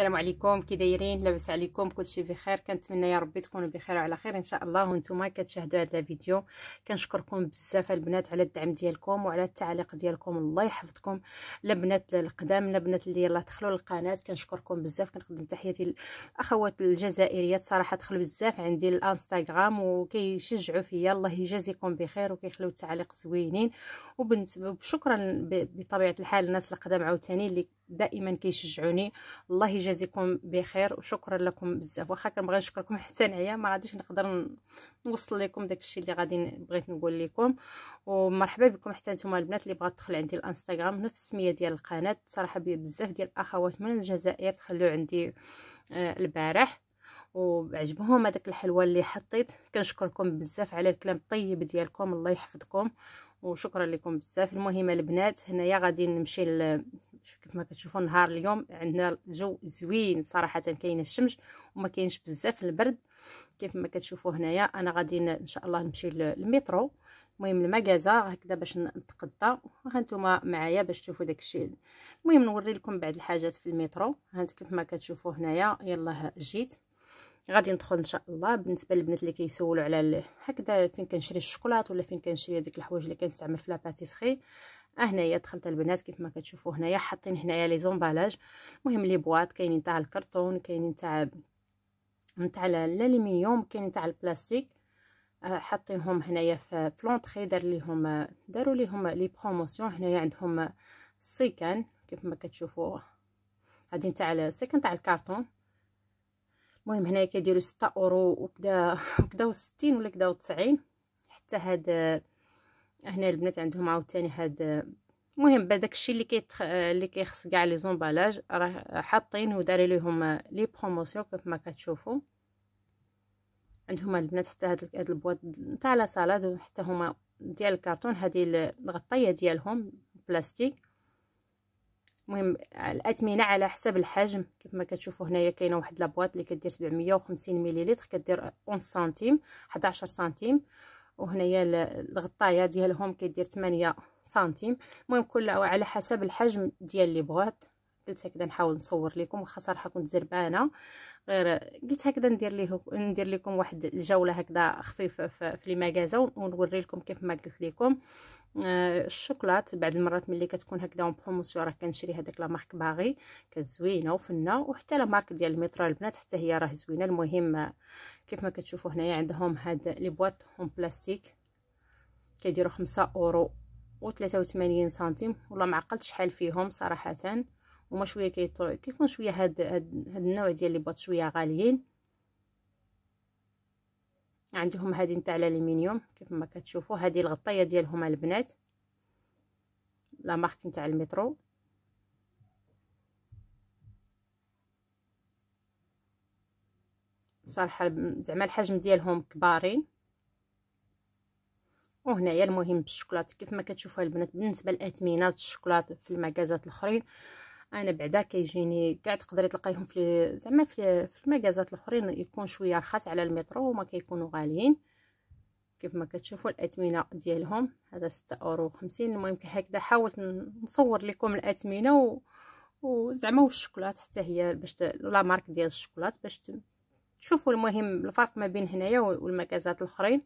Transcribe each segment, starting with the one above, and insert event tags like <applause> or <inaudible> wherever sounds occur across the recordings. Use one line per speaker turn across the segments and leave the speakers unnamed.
السلام عليكم كي دايرين لاباس عليكم كلشي بخير كنتمنى يا ربي تكونوا بخير وعلى خير ان شاء الله وانتم كتشاهدوا هذا الفيديو كنشكركم بزاف البنات على الدعم ديالكم وعلى التعليق ديالكم الله يحفظكم البنات القدام البنات اللي يلاه دخلوا للقناه كنشكركم بزاف كنقدم تحياتي للاخوات الجزائريات صراحه دخلوا بزاف عندي الانستغرام وكيشجعوا فيا الله يجازيكم بخير وكيخلوا التعليق زوينين وبشكرا بطبيعه الحال الناس القدام عاوتاني اللي دائما كيشجعوني الله يجازيكم بخير وشكرا لكم بزاف واخا كنبغي نشكركم حتى نعيا ما غاديش نقدر نوصل لكم داكشي اللي غادي بغيت نقول لكم ومرحبا بكم حتى نتوما البنات اللي بغات تدخل عندي الانستغرام نفس السميه ديال القناه صراحه بزاف ديال الاخوات من الجزائر دخلوا عندي آه، البارح وعجبهم هذاك الحلوى اللي حطيت كنشكركم بزاف على الكلام الطيب ديالكم الله يحفظكم وشكرا لكم بزاف المهم البنات هنايا غادي نمشي ل... كيف ما كتشوفوا نهار اليوم عندنا الجو زوين صراحه كاينه الشمس وما كاينش بزاف البرد كيف ما كتشوفوا هنايا انا غادي ان شاء الله نمشي للمترو المهم المكازا هكذا باش نتقدى ها نتوما معايا باش تشوفوا داكشي المهم نوري لكم بعض الحاجات في المترو ها كيف ما كتشوفوا هنايا يلاه جيت غادي ندخل ان شاء الله بالنسبه للبنات اللي كيسولوا على هكذا فين كنشري الشوكولات ولا فين كنشري هذيك الحوايج اللي كنستعمل في لاباتيسري آه، ها هنايا دخلت البنات كيف ما كتشوفوا هنايا حاطين هنايا لي زومبالاج المهم لي بواط كاينين تاع الكرتون كاينين تاع نتاع الالمنيوم كاينين تاع البلاستيك آه، حاطينهم هنايا في فلونطري دار ليهم داروا ليهم لي بروموسيون هنايا عندهم السيكان كيف ما كتشوفوا غادي تاع السيكان تاع الكرتون المهم هنايا كيديروا 6 اورو وكدا <laughs> وكدا و60 ولا كدا و90 حتى هاد هنا البنات عندهم عاوتاني هاد المهم بداك الشيء اللي كيتخ... اللي كيخص كاع لي زومبالاج راه حاطين وداري ليهم لي بروموسيون كيف ما كتشوفوا عندهم البنات حتى هاد هاد البواط نتاع لا سالاد حتى هما ديال الكرتون هذه الغطيه ديالهم بلاستيك المهم الاثمنه على حسب الحجم كيف ما كتشوفوا هنايا كاينه واحد لابواط اللي كدير 750 مليلتر كدير 11 سنتيم 11 سنتيم وهنايا الغطايه ديالهم كدير 8 سنتيم المهم كل على حسب الحجم ديال لي بواط قلت هكذا نحاول نصور لكم وخا صراحه كنت زربانه غير قلت هكذا ندير ليه ندير لكم واحد الجوله هكذا خفيفه في ماغازا ونوري لكم كيف ما قلت لكم آه، الشوكولات بعد المرات ملي كتكون هكذا اون بروموسيون راه كنشري هذاك لا مارك باغي كزوينه وفنه وحتى لا مارك ديال المترو البنات حتى هي راه زوينه المهم آه، كيف ما كتشوفوا هنايا عندهم هاد لي بواط اون بلاستيك كيديروا 5 اورو و 83 سنتيم والله ما عقلتش شحال فيهم صراحه هما شويه كيطو كيكون شويه هاد هاد, النوع ديال لي بوط شويه غاليين عندهم هادي نتاع الالومنيوم كيف ما كتشوفوا هادي الغطايه ديالهم البنات لا مارك نتاع المترو صراحه زعما الحجم ديالهم كبارين وهنايا المهم بالشوكولاط كيف ما كتشوفوا البنات بالنسبه لاثمنه الشوكولاط في المكازات الاخرين انا بعدا كيجيني كاع تقدري تلقايهم في زعما في, في المجازات الاخرين يكون شويه رخاص على المترو وما كيكونوا غاليين كيف ما كتشوفوا الاثمنه ديالهم هذا 6 اورو 50 المهم هكذا حاولت نصور لكم الاثمنه و... وزعما والشوكولات حتى هي باش لا مارك ديال الشوكولات باش تشوفوا المهم الفرق ما بين هنايا والمكازات الاخرين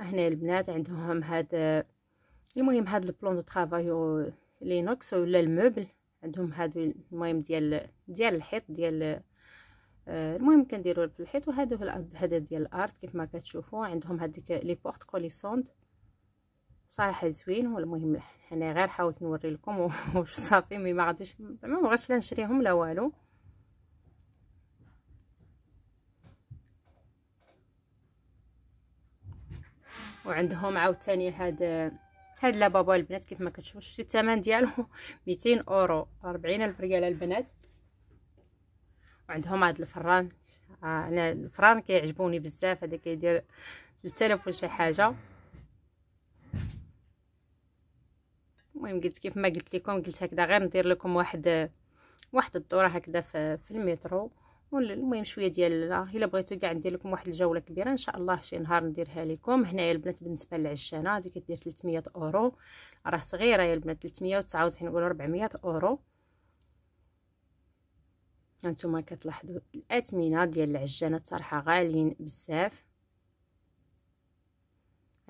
هنا البنات عندهم هاد المهم هاد البلون دو طرافاي لينوكس ولا الموبل عندهم هادو المهم ديال ديال الحيط ديال آه، المهم كنديرو في الحيط وهادو هذا ديال الارض كيف ما كتشوفوا عندهم هذيك لي بورت كوليسوند صراحه زوين والمهم انا غير حاولت نوري لكم <laughs> واش صافي مي ما غاديش زعما ما بغيتش لا نشريهم لا والو وعندهم عاوتاني هاد هاد لابابا البنات كيف ما كتشوفوا شتي الثمن ديالو 200 <laughs> اورو 40 الف ريال البنات وعندهم هاد الفران آه، انا آه الفران كيعجبوني بزاف هذا كيدير 3000 وشي حاجه المهم قلت كيف ما قلت لكم قلت هكذا غير ندير لكم واحد واحد الدوره هكذا في المترو المهم شويه ديال الا بغيتو كاع ندير لكم واحد الجوله كبيره ان شاء الله شي نهار نديرها لكم هنايا البنات بالنسبه للعجانه هذه كدير 300 اورو راه صغيره يا البنات 399 ولا 400 اورو هانتوما كتلاحظوا الاثمنه ديال العجانه صراحه غاليين بزاف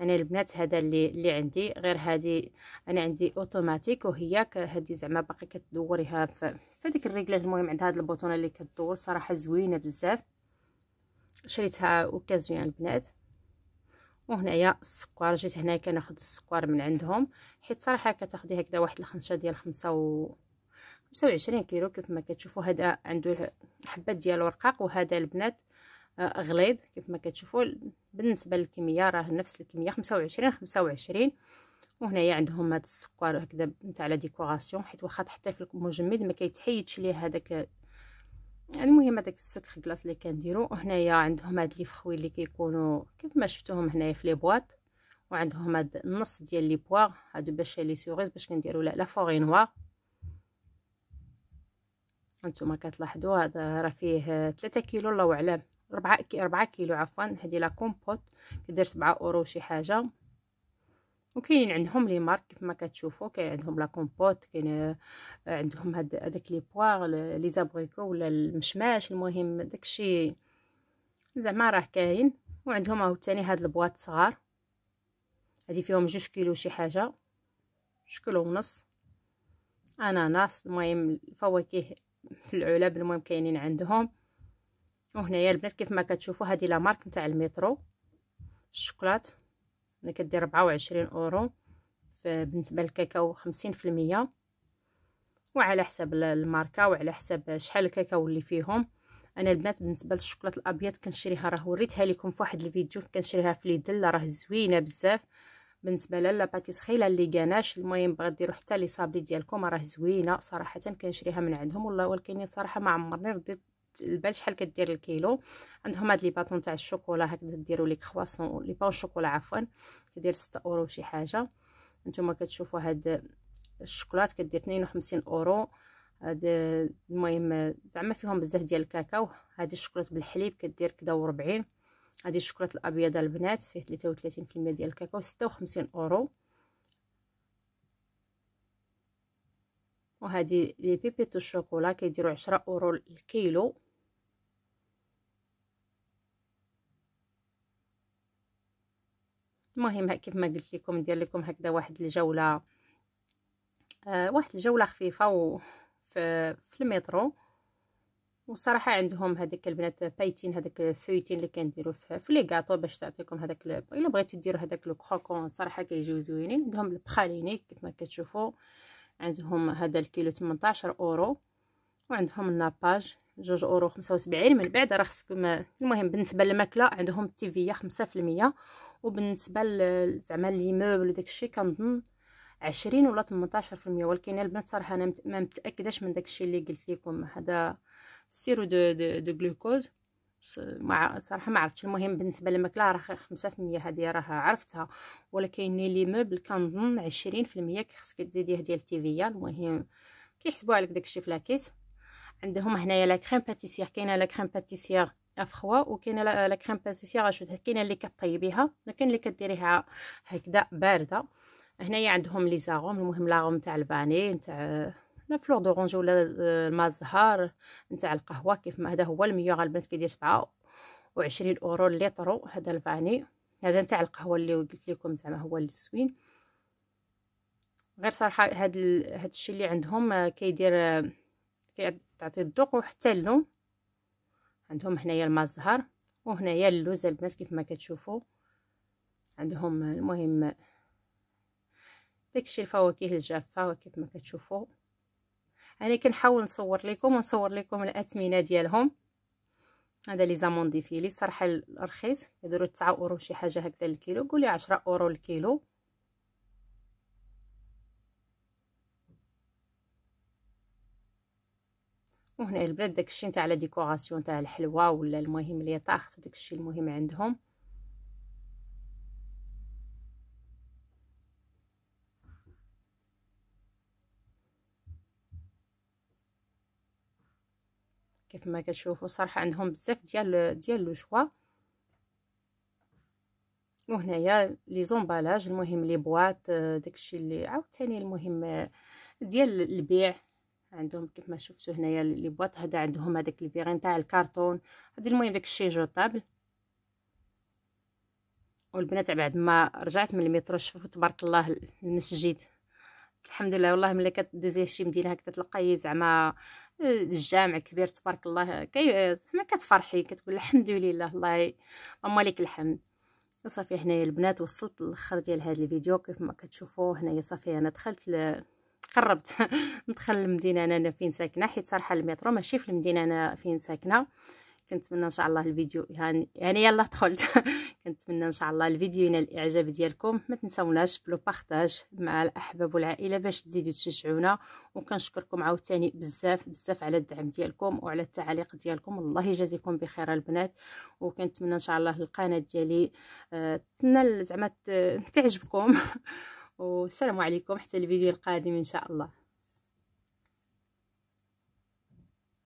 انا البنات هذا اللي اللي عندي غير هذه انا عندي اوتوماتيك وهي هذه زعما باقي كتدوريها في هذيك الريكلاج المهم عندها هذه البوطونه اللي كتدور صراحه زوينه بزاف شريتها اوكازيون البنات وهنايا السكر جيت هنايا كناخذ السكر من عندهم حيت صراحه كتاخذي هكذا واحد الخنشه ديال خمسة و 25 كيلو كيف ما كتشوفوا هذا عنده حبات ديال الورقاق وهذا البنات غليظ كيف ما كتشوفوا بالنسبه للكميه راه نفس الكميه 25 25 وهنايا عندهم هذا السكر هكذا نتاع لا ديكوراسيون حيت واخا تحطيه في المجمد ما كيتحيدش ليه هذاك المهم هذاك السكر كلاص اللي كنديرو وهنايا عندهم هاد لي فخوي اللي كيكونوا كيف ما شفتوهم هنايا في لي بواط وعندهم هاد النص ديال لي بواغ هادو باش لي سوريز باش كنديروا لا فوري نوار هانتوما كتلاحظوا هذا راه فيه 3 كيلو الله اعلم ربعة ربعة كيلو عفوا هادي لا كومبوت كدير سبعة اورو شي حاجه وكاينين عندهم لي مارك كيف ما كتشوفوا كاين عندهم لا كومبوت كاين آه، عندهم هاد هذاك لي بواغ لي زابريكو ولا المشماش المهم داكشي زعما راه كاين وعندهم عاوتاني هاد البواط صغار هادي فيهم جوج كيلو شي حاجه جوج كيلو ونص اناناس المهم الفواكه في العلب المهم كاينين عندهم وهنايا البنات كيف ما كتشوفوا هذه لا مارك نتاع المترو الشوكولات انا كدير 24 اورو بالنسبه للكاكاو 50% وعلى حسب الماركه وعلى حسب شحال الكاكاو اللي فيهم انا البنات بالنسبه للشوكولات الابيض كنشريها راه وريتها لكم في واحد الفيديو كنشريها في ليدل راه زوينه بزاف بالنسبه لا باتيسخيله اللي كاناش المهم بغا ديروا حتى لي صابلي ديالكم راه زوينه صراحه كنشريها من عندهم والله ولكن صراحه ما عمرني رديت البال شحال كدير الكيلو عندهم هاد لي باطون تاع الشوكولا هكذا ديروا لي كرواسون لي باو شوكولا عفوا كدير 6 اورو شي حاجه نتوما كتشوفوا هاد الشوكولات كدير 52 اورو هاد المهم زعما فيهم بزاف ديال الكاكاو هاد الشوكولات بالحليب كدير كدا و40 هادي الشوكولات الابيضه البنات فيه 33% ديال الكاكاو 56 اورو وهذه لي بيبيتو الشوكولا كيديروا 10 اورو الكيلو المهم كيف ما قلت لكم ندير لكم هكذا واحد الجوله آه واحد الجوله خفيفه و في, في المترو وصراحه عندهم هذيك البنات بايتين هذاك الفويتين اللي كنديروا في لي غاطو باش تعطيكم هذاك الا بغيتو ديروا هذاك لو كروكون صراحه كيجيو زوينين عندهم البخاليني كيف ما كتشوفوا عندهم هذا الكيلو 18 اورو وعندهم الناباج جوج اورو خمسة وسبعين من بعد راه خصكم المهم بالنسبه للماكله عندهم التيفيه خمسة في المية وبالنسبه زعما ليموبل داكشي كنظن عشرين ولا 18 ولكن البنات صراحه انا ما متاكداش من داكشي اللي قلت لكم هذا سيرو دو دو, دو جلوكوز مع صراحه ما عرفتش المهم بالنسبه للماكله راه 5% هذه راه عرفتها ولكن لي موبل كنظن 20% خصك تزيديه ديال التيفيا المهم كيحسبوا عليك داكشي في لاكيس عندهم هنايا لا كريم باتيسير كاينه لا كريم باتيسير افخوا وكاينه لا كريم باتيسيير غشوتها كاينه اللي كطيبيها كاين اللي كديريها هكذا بارده هنايا عندهم لي زاغوم المهم لاغوم تاع الفاني تاع لا فلور دورانج ولا الماء آه، الزهر نتاع القهوه كيف ما هذا هو الميو البنات كيدير سبعة وعشرين اورو لتر هذا الفاني هذا نتاع القهوه اللي قلت لكم زعما هو السوين غير صراحه هاد هذا الشيء اللي عندهم آه، كيدير آه، كيعطي الذوق وحتى اللون عندهم هنايا الزهر وهنايا اللوز البنات كيف ما كتشوفوا عندهم المهم داكشي الفواكه الجافه كيف ما كتشوفوا انا يعني كنحاول نصور لكم ونصور لكم الاثمنه ديالهم هذا لي زاموندي فيلي صراحه الرخيص يديروا 9 اورو شي حاجه هكذا الكيلو قولي 10 اورو الكيلو وهنا البنات داكشي نتاع لا ديكوراسيون تاع الحلوى ولا المهم لي طاخت وداكشي المهم عندهم كيف ما كتشوفوا صراحه عندهم بزاف ديال ديال لو شوا وهنايا لي زومبالاج المهم لي بواط داكشي اللي عاوتاني المهم ديال البيع عندهم كيف ما شفتوا هنايا لي بواط هذا عندهم هذاك الفيغين تاع الكارتون هذا المهم داك الشيء جوطابل والبنات بعد ما رجعت من المترو شوفوا تبارك الله المسجد الحمد لله والله ملي كتدوزي شي مدينه هكا تلقاي زعما آه، الجامع كبير تبارك الله كي زعما كتفرحي كتقول الحمد لله الله اللهم لك الحمد وصافي هنايا البنات وصلت للخر ديال هذا الفيديو كيف ما كتشوفوا هنايا صافي انا دخلت ل... قربت ندخل <laughs> المدينه انا فين ساكنه حيت صراحه المترو ماشي في المدينه انا فين ساكنه كنتمنى ان شاء الله الفيديو يعني يعني يلا دخلت <laughs> كنتمنى ان شاء الله الفيديو ينال الاعجاب ديالكم ما تنساوناش بلو بارطاج مع الاحباب والعائله باش تزيدوا تشجعونا وكنشكركم عاوتاني بزاف بزاف على الدعم ديالكم وعلى التعاليق ديالكم الله يجازيكم بخير البنات وكنتمنى ان شاء الله القناه ديالي آه، تنال زعما تعجبكم <laughs> والسلام عليكم حتى الفيديو القادم ان شاء الله